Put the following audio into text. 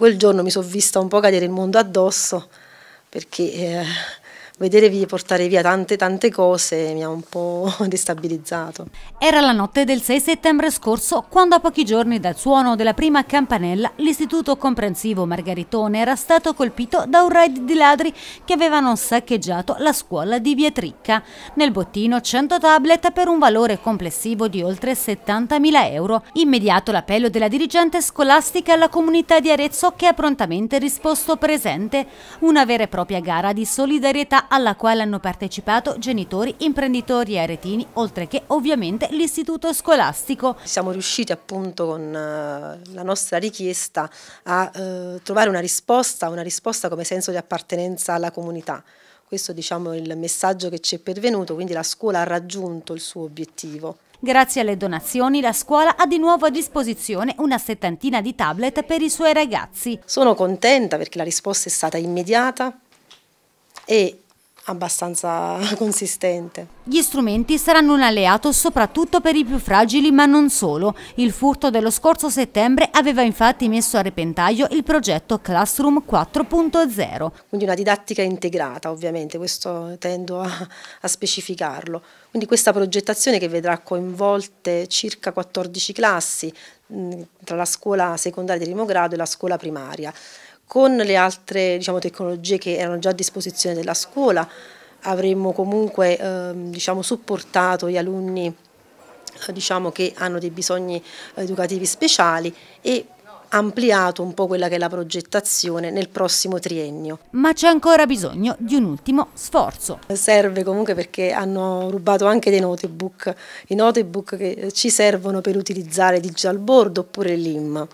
Quel giorno mi sono vista un po' cadere il mondo addosso perché... Eh, vedervi portare via tante tante cose mi ha un po' destabilizzato. Era la notte del 6 settembre scorso quando a pochi giorni dal suono della prima campanella l'istituto comprensivo Margaritone era stato colpito da un raid di ladri che avevano saccheggiato la scuola di Vietricca. Nel bottino 100 tablet per un valore complessivo di oltre 70.000 euro. Immediato l'appello della dirigente scolastica alla comunità di Arezzo che ha prontamente risposto presente. Una vera e propria gara di solidarietà alla quale hanno partecipato genitori, imprenditori e aretini, oltre che ovviamente l'istituto scolastico. Siamo riusciti appunto con eh, la nostra richiesta a eh, trovare una risposta, una risposta come senso di appartenenza alla comunità. Questo diciamo, è il messaggio che ci è pervenuto, quindi la scuola ha raggiunto il suo obiettivo. Grazie alle donazioni la scuola ha di nuovo a disposizione una settantina di tablet per i suoi ragazzi. Sono contenta perché la risposta è stata immediata e abbastanza consistente. Gli strumenti saranno un alleato soprattutto per i più fragili ma non solo. Il furto dello scorso settembre aveva infatti messo a repentaglio il progetto Classroom 4.0. Quindi una didattica integrata ovviamente, questo tendo a, a specificarlo. Quindi questa progettazione che vedrà coinvolte circa 14 classi mm, tra la scuola secondaria di primo grado e la scuola primaria con le altre diciamo, tecnologie che erano già a disposizione della scuola avremmo comunque eh, diciamo, supportato gli alunni eh, diciamo, che hanno dei bisogni eh, educativi speciali e ampliato un po' quella che è la progettazione nel prossimo triennio. Ma c'è ancora bisogno di un ultimo sforzo. Serve comunque perché hanno rubato anche dei notebook, i notebook che ci servono per utilizzare Digital Board oppure LIM.